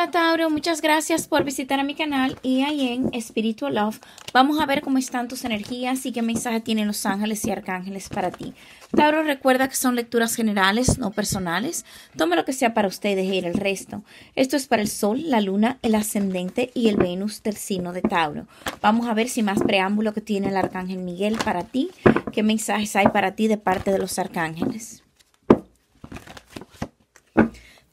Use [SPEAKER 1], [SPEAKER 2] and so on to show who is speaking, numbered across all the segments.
[SPEAKER 1] Hola Tauro, muchas gracias por visitar a mi canal y ahí en Spiritual Love vamos a ver cómo están tus energías y qué mensaje tienen los ángeles y arcángeles para ti. Tauro, recuerda que son lecturas generales, no personales. Tome lo que sea para usted y deje ir el resto. Esto es para el Sol, la Luna, el Ascendente y el Venus del signo de Tauro. Vamos a ver si más preámbulo que tiene el Arcángel Miguel para ti, qué mensajes hay para ti de parte de los arcángeles.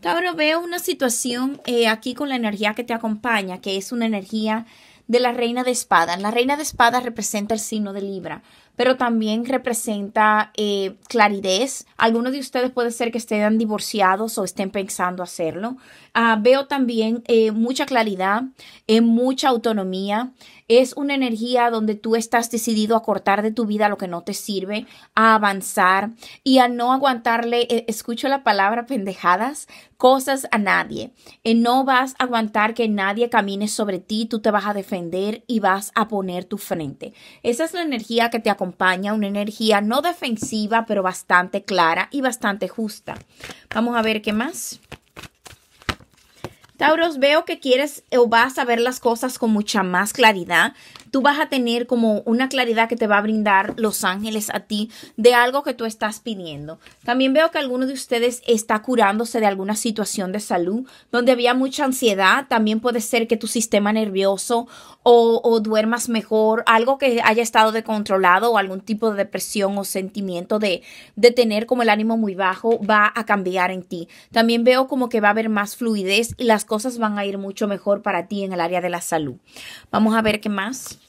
[SPEAKER 1] Ahora veo una situación eh, aquí con la energía que te acompaña, que es una energía de la reina de espadas. La reina de espadas representa el signo de Libra, pero también representa eh, claridad. Algunos de ustedes puede ser que estén divorciados o estén pensando hacerlo. Ah, veo también eh, mucha claridad, eh, mucha autonomía. Es una energía donde tú estás decidido a cortar de tu vida lo que no te sirve, a avanzar y a no aguantarle, eh, escucho la palabra pendejadas, cosas a nadie. Eh, no vas a aguantar que nadie camine sobre ti, tú te vas a defender y vas a poner tu frente. Esa es la energía que te acompaña, una energía no defensiva, pero bastante clara y bastante justa. Vamos a ver qué más. Tauros, veo que quieres o vas a ver las cosas con mucha más claridad tú vas a tener como una claridad que te va a brindar los ángeles a ti de algo que tú estás pidiendo. También veo que alguno de ustedes está curándose de alguna situación de salud donde había mucha ansiedad. También puede ser que tu sistema nervioso o, duermas mejor, algo que haya estado descontrolado o algún tipo de depresión o sentimiento de, de tener como el ánimo muy bajo va a cambiar en ti. También veo como que va a haber más fluidez y las cosas van a ir mucho mejor para ti en el área de la salud. Vamos a ver qué más.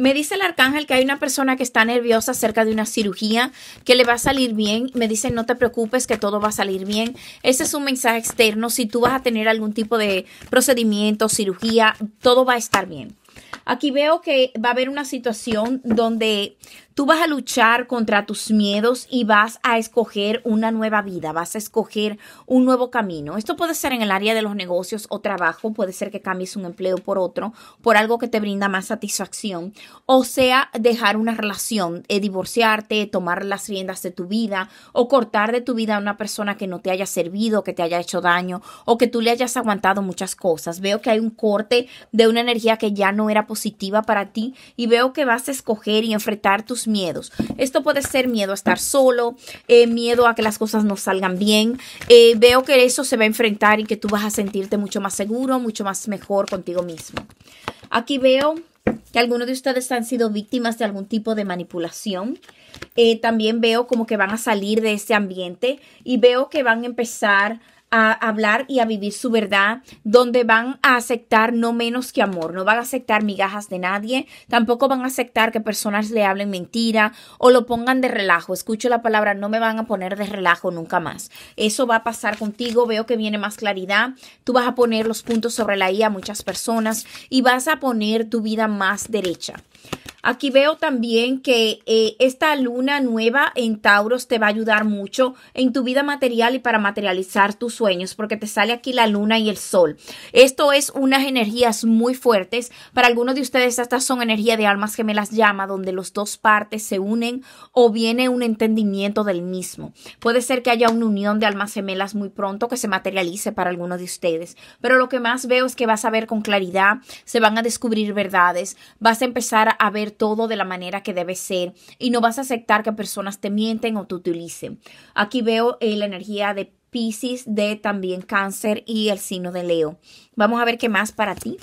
[SPEAKER 1] Me dice el arcángel que hay una persona que está nerviosa acerca de una cirugía que le va a salir bien. Me dice, no te preocupes, que todo va a salir bien. Ese es un mensaje externo. Si tú vas a tener algún tipo de procedimiento, cirugía, todo va a estar bien. Aquí veo que va a haber una situación donde tú vas a luchar contra tus miedos y vas a escoger una nueva vida, vas a escoger un nuevo camino. Esto puede ser en el área de los negocios o trabajo, puede ser que cambies un empleo por otro, por algo que te brinda más satisfacción, o sea, dejar una relación, eh, divorciarte, tomar las riendas de tu vida o cortar de tu vida a una persona que no te haya servido, que te haya hecho daño o que tú le hayas aguantado muchas cosas. Veo que hay un corte de una energía que ya no era positiva para ti y veo que vas a escoger y enfrentar tus miedos. Esto puede ser miedo a estar solo, eh, miedo a que las cosas no salgan bien. Eh, veo que eso se va a enfrentar y que tú vas a sentirte mucho más seguro, mucho más mejor contigo mismo. Aquí veo que algunos de ustedes han sido víctimas de algún tipo de manipulación. Eh, también veo como que van a salir de ese ambiente y veo que van a empezar a hablar y a vivir su verdad, donde van a aceptar no menos que amor, no van a aceptar migajas de nadie, tampoco van a aceptar que personas le hablen mentira o lo pongan de relajo. Escucho la palabra, no me van a poner de relajo nunca más. Eso va a pasar contigo, veo que viene más claridad, tú vas a poner los puntos sobre la I a muchas personas y vas a poner tu vida más derecha. Aquí veo también que eh, esta luna nueva en Tauros te va a ayudar mucho en tu vida material y para materializar tus sueños, porque te sale aquí la luna y el sol. Esto es unas energías muy fuertes. Para algunos de ustedes estas son energía de almas gemelas llama, donde los dos partes se unen o viene un entendimiento del mismo. Puede ser que haya una unión de almas gemelas muy pronto que se materialice para algunos de ustedes. Pero lo que más veo es que vas a ver con claridad, se van a descubrir verdades, vas a empezar a ver todo de la manera que debe ser y no vas a aceptar que personas te mienten o te utilicen. Aquí veo eh, la energía de Pisces, de también cáncer y el signo de Leo. Vamos a ver qué más para ti.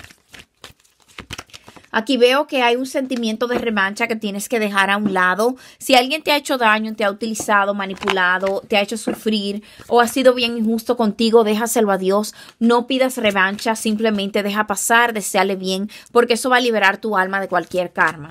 [SPEAKER 1] Aquí veo que hay un sentimiento de revancha que tienes que dejar a un lado. Si alguien te ha hecho daño, te ha utilizado, manipulado, te ha hecho sufrir o ha sido bien injusto contigo, déjaselo a Dios. No pidas revancha, simplemente deja pasar, deseale bien, porque eso va a liberar tu alma de cualquier karma.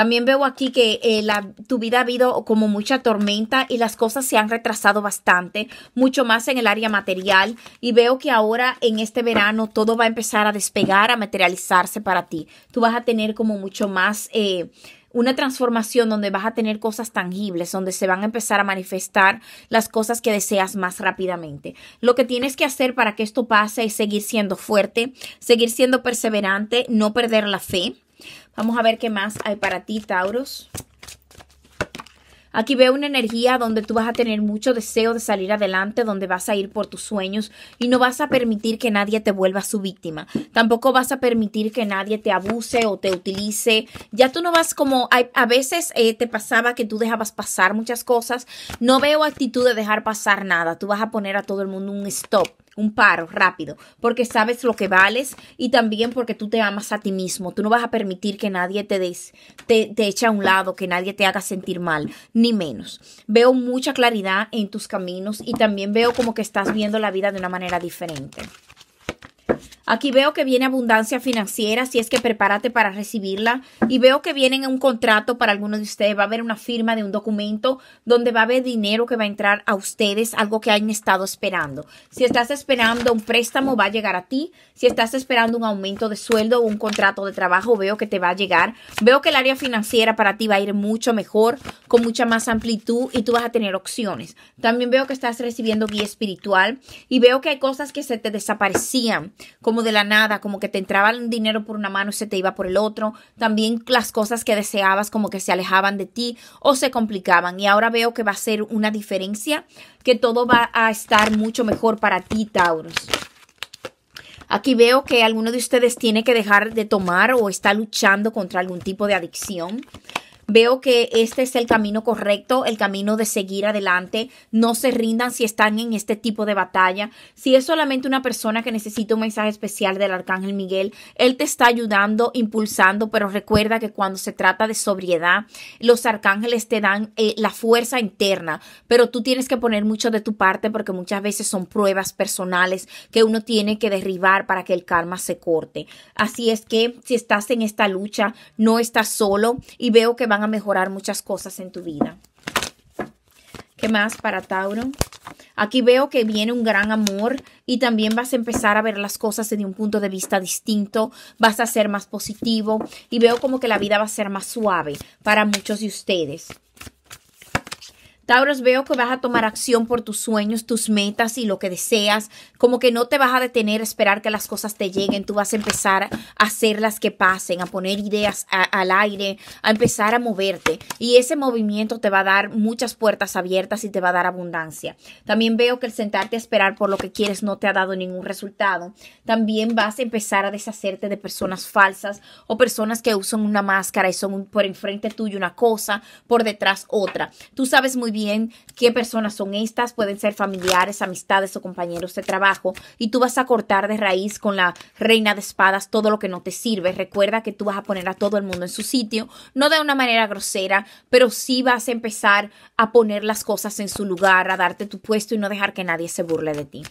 [SPEAKER 1] También veo aquí que eh, tu vida ha habido como mucha tormenta y las cosas se han retrasado bastante, mucho más en el área material. Y veo que ahora en este verano todo va a empezar a despegar, a materializarse para ti. Tú vas a tener como mucho más... Eh, una transformación donde vas a tener cosas tangibles, donde se van a empezar a manifestar las cosas que deseas más rápidamente. Lo que tienes que hacer para que esto pase es seguir siendo fuerte, seguir siendo perseverante, no perder la fe. Vamos a ver qué más hay para ti, Tauros. Aquí veo una energía donde tú vas a tener mucho deseo de salir adelante, donde vas a ir por tus sueños y no vas a permitir que nadie te vuelva su víctima. Tampoco vas a permitir que nadie te abuse o te utilice. Ya tú no vas como a, veces eh, te pasaba que tú dejabas pasar muchas cosas. No veo actitud de dejar pasar nada. Tú vas a poner a todo el mundo un stop un paro rápido, porque sabes lo que vales y también porque tú te amas a ti mismo. Tú no vas a permitir que nadie te des, te, te eche a un lado, que nadie te haga sentir mal, ni menos. Veo mucha claridad en tus caminos y también veo como que estás viendo la vida de una manera diferente. Aquí veo que viene abundancia financiera, si es que prepárate para recibirla. Y veo que viene un contrato para algunos de ustedes. Va a haber una firma de un documento donde va a haber dinero que va a entrar a ustedes, algo que han estado esperando. Si estás esperando un préstamo, va a llegar a ti. Si estás esperando un aumento de sueldo o un contrato de trabajo, veo que te va a llegar. Veo que el área financiera para ti va a ir mucho mejor, con mucha más amplitud y tú vas a tener opciones. También veo que estás recibiendo guía espiritual y veo que hay cosas que se te desaparecían, como de la nada, como que te entraba el dinero por una mano y se te iba por el otro. También las cosas que deseabas como que se alejaban de ti o se complicaban. Y ahora veo que va a ser una diferencia, que todo va a estar mucho mejor para ti, Taurus. Aquí veo que alguno de ustedes tiene que dejar de tomar o está luchando contra algún tipo de adicción. Veo que este es el camino correcto, el camino de seguir adelante. No se rindan si están en este tipo de batalla. Si es solamente una persona que necesita un mensaje especial del Arcángel Miguel, él te está ayudando, impulsando, pero recuerda que cuando se trata de sobriedad, los arcángeles te dan eh, la fuerza interna, pero tú tienes que poner mucho de tu parte porque muchas veces son pruebas personales que uno tiene que derribar para que el karma se corte. Así es que si estás en esta lucha, no estás solo y veo que van a mejorar muchas cosas en tu vida. ¿Qué más para Tauro? Aquí veo que viene un gran amor y también vas a empezar a ver las cosas desde un punto de vista distinto, vas a ser más positivo y veo como que la vida va a ser más suave para muchos de ustedes. Tauros, veo que vas a tomar acción por tus sueños, tus metas y lo que deseas. Como que no te vas a detener a esperar que las cosas te lleguen. Tú vas a empezar a hacerlas que pasen, a poner ideas al aire, a empezar a moverte. Y ese movimiento te va a dar muchas puertas abiertas y te va a dar abundancia. También veo que el sentarte a esperar por lo que quieres no te ha dado ningún resultado. También vas a empezar a deshacerte de personas falsas o personas que usan una máscara y son por enfrente tuyo una cosa, por detrás otra. Tú sabes muy bien qué personas son estas, pueden ser familiares, amistades o compañeros de trabajo, y tú vas a cortar de raíz con la reina de espadas todo lo que no te sirve. Recuerda que tú vas a poner a todo el mundo en su sitio, no de una manera grosera, pero sí vas a empezar a poner las cosas en su lugar, a darte tu puesto y no dejar que nadie se burle de ti.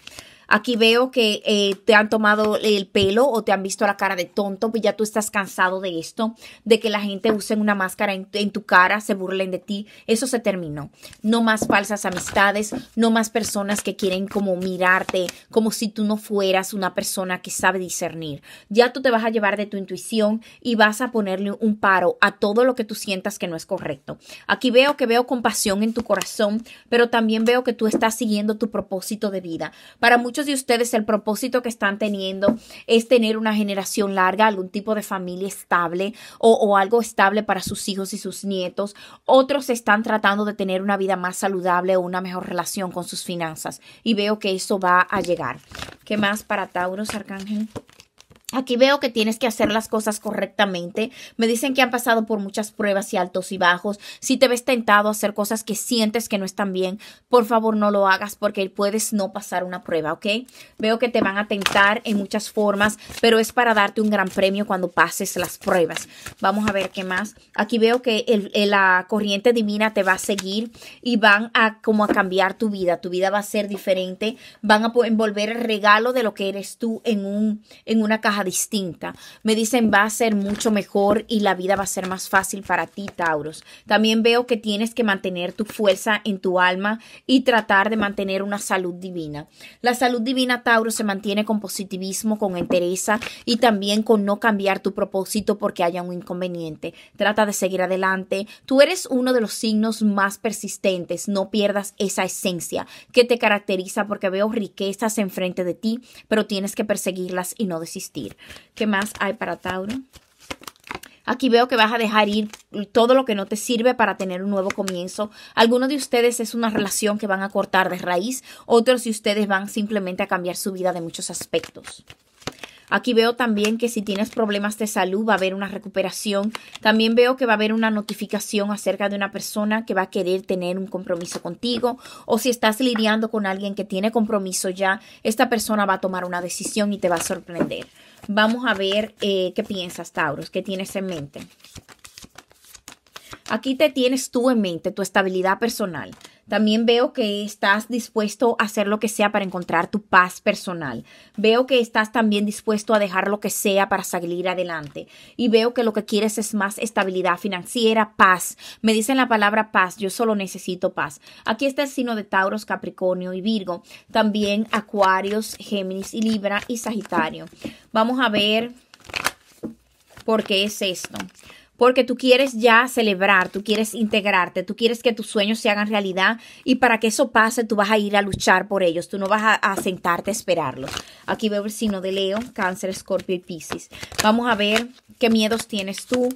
[SPEAKER 1] Aquí veo que eh, te han tomado el pelo o te han visto la cara de tonto, pues ya tú estás cansado de esto, de que la gente use una máscara en tu cara, se burlen de ti. Eso se terminó. No más falsas amistades, no más personas que quieren como mirarte, como si tú no fueras una persona que sabe discernir. Ya tú te vas a llevar de tu intuición y vas a ponerle un paro a todo lo que tú sientas que no es correcto. Aquí veo que veo compasión en tu corazón, pero también veo que tú estás siguiendo tu propósito de vida. Para muchos de ustedes el propósito que están teniendo es tener una generación larga, algún tipo de familia estable o, o algo estable para sus hijos y sus nietos. Otros están tratando de tener una vida más saludable o una mejor relación con sus finanzas. Y veo que eso va a llegar. ¿Qué más para Tauros, Arcángel? Aquí veo que tienes que hacer las cosas correctamente. Me dicen que han pasado por muchas pruebas y altos y bajos. Si te ves tentado a hacer cosas que sientes que no están bien, por favor no lo hagas porque puedes no pasar una prueba, ¿ok? Veo que te van a tentar en muchas formas, pero es para darte un gran premio cuando pases las pruebas. Vamos a ver qué más. Aquí veo que eh, la corriente divina te va a seguir y van a como a cambiar tu vida. Tu vida va a ser diferente. Van a envolver el regalo de lo que eres tú en, un, en una caja distinta. Me dicen va a ser mucho mejor y la vida va a ser más fácil para ti, Tauros. También veo que tienes que mantener tu fuerza en tu alma y tratar de mantener una salud divina. La salud divina, Tauro, se mantiene con positivismo, con entereza y también con no cambiar tu propósito porque haya un inconveniente. Trata de seguir adelante. Tú eres uno de los signos más persistentes. No pierdas esa esencia que te caracteriza porque veo riquezas enfrente de ti, pero tienes que perseguirlas y no desistir. ¿Qué más hay para Tauro? Aquí veo que vas a dejar ir todo lo que no te sirve para tener un nuevo comienzo. Algunos de ustedes es una relación que van a cortar de raíz, otros de ustedes van simplemente a cambiar su vida de muchos aspectos. Aquí veo también que si tienes problemas de salud va a haber una recuperación. También veo que va a haber una notificación acerca de una persona que va a querer tener un compromiso contigo. O si estás lidiando con alguien que tiene compromiso ya, esta persona va a tomar una decisión y te va a sorprender. Vamos a ver eh, qué piensas, Tauros, qué tienes en mente. Aquí te tienes tú en mente, tu estabilidad personal. También veo que estás dispuesto a hacer lo que sea para encontrar tu paz personal. Veo que estás también dispuesto a dejar lo que sea para salir adelante. Y veo que lo que quieres es más estabilidad financiera, paz. Me dicen la palabra paz, yo solo necesito paz. Aquí está el signo de Tauros, Capricornio y Virgo. También Acuarios, Géminis y Libra y Sagitario. Vamos a ver por qué es esto. Porque tú quieres ya celebrar, tú quieres integrarte, tú quieres que tus sueños se hagan realidad y para que eso pase tú vas a ir a luchar por ellos, tú no vas a, sentarte a esperarlos. Aquí veo el signo de Leo, Cáncer, Escorpio y Piscis. Vamos a ver qué miedos tienes tú,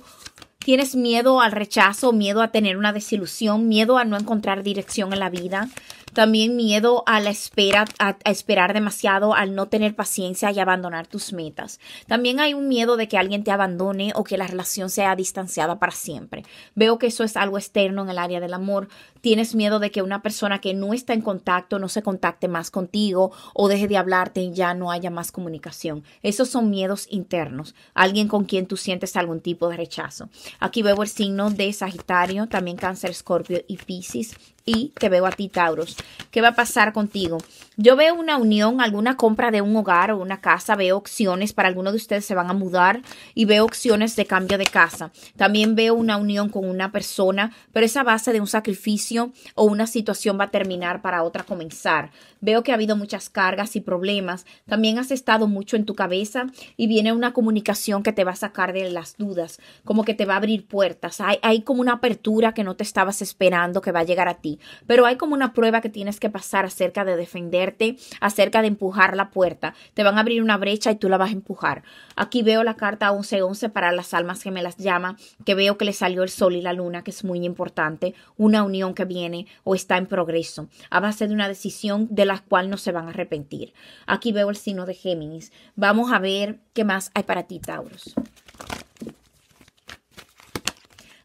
[SPEAKER 1] ¿Tienes miedo al rechazo, miedo a tener una desilusión, miedo a no encontrar dirección en la vida? También miedo a la espera, a, esperar demasiado, al no tener paciencia y abandonar tus metas. También hay un miedo de que alguien te abandone o que la relación sea distanciada para siempre. Veo que eso es algo externo en el área del amor. Tienes miedo de que una persona que no está en contacto no se contacte más contigo o deje de hablarte y ya no haya más comunicación. Esos son miedos internos. Alguien con quien tú sientes algún tipo de rechazo. Aquí veo el signo de Sagitario, también Cáncer, Escorpio y Piscis y te veo a ti, Tauros. ¿Qué va a pasar contigo? Yo veo una unión, alguna compra de un hogar o una casa, veo opciones para alguno de ustedes se van a mudar y veo opciones de cambio de casa. También veo una unión con una persona, pero esa base de un sacrificio o una situación va a terminar para otra comenzar. Veo que ha habido muchas cargas y problemas. También has estado mucho en tu cabeza y viene una comunicación que te va a sacar de las dudas, como que te va a abrir puertas. hay como una apertura que no te estabas esperando que va a llegar a ti pero hay como una prueba que tienes que pasar acerca de defenderte, acerca de empujar la puerta. Te van a abrir una brecha y tú la vas a empujar. Aquí veo la carta 1111 para las almas que me las llama, que veo que le salió el sol y la luna, que es muy importante, una unión que viene o está en progreso, a base de una decisión de la cual no se van a arrepentir. Aquí veo el signo de Géminis. Vamos a ver qué más hay para ti, Tauros.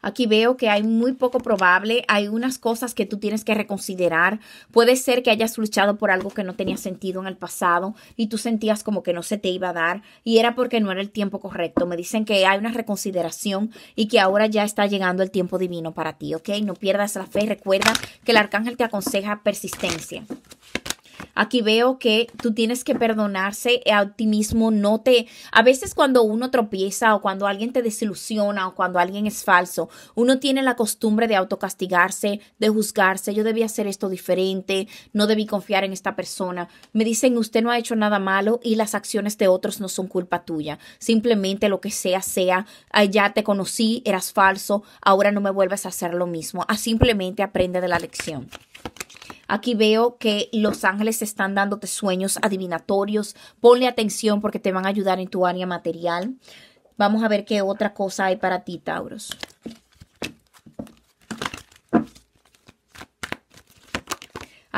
[SPEAKER 1] Aquí veo que hay muy poco probable, hay unas cosas que tú tienes que reconsiderar. Puede ser que hayas luchado por algo que no tenía sentido en el pasado y tú sentías como que no se te iba a dar y era porque no era el tiempo correcto. Me dicen que hay una reconsideración y que ahora ya está llegando el tiempo divino para ti, ¿ok? No pierdas la fe y recuerda que el arcángel te aconseja persistencia. Aquí veo que tú tienes que perdonarse eh, a ti mismo, no te... A veces cuando uno tropieza o cuando alguien te desilusiona o cuando alguien es falso, uno tiene la costumbre de autocastigarse, de juzgarse, yo debía hacer esto diferente, no debí confiar en esta persona. Me dicen, usted no ha hecho nada malo y las acciones de otros no son culpa tuya. Simplemente lo que sea, sea, ah, ya te conocí, eras falso, ahora no me vuelves a hacer lo mismo. A simplemente aprende de la lección. Aquí veo que los ángeles están dándote sueños adivinatorios. Ponle atención porque te van a ayudar en tu área material. Vamos a ver qué otra cosa hay para ti, Tauros.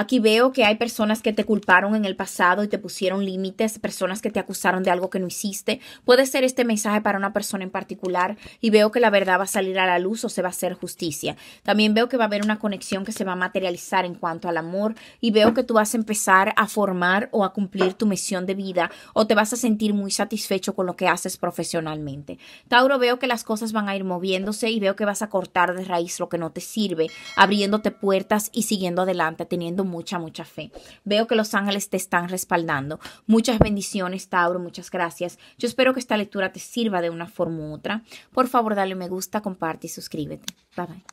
[SPEAKER 1] Aquí veo que hay personas que te culparon en el pasado y te pusieron límites, personas que te acusaron de algo que no hiciste. Puede ser este mensaje para una persona en particular y veo que la verdad va a salir a la luz o se va a hacer justicia. También veo que va a haber una conexión que se va a materializar en cuanto al amor y veo que tú vas a empezar a formar o a cumplir tu misión de vida o te vas a sentir muy satisfecho con lo que haces profesionalmente. Tauro, veo que las cosas van a ir moviéndose y veo que vas a cortar de raíz lo que no te sirve, abriéndote puertas y siguiendo adelante, teniendo mucha, mucha fe. Veo que los ángeles te están respaldando. Muchas bendiciones, Tauro, muchas gracias. Yo espero que esta lectura te sirva de una forma u otra. Por favor, dale me gusta, comparte y suscríbete. Bye bye.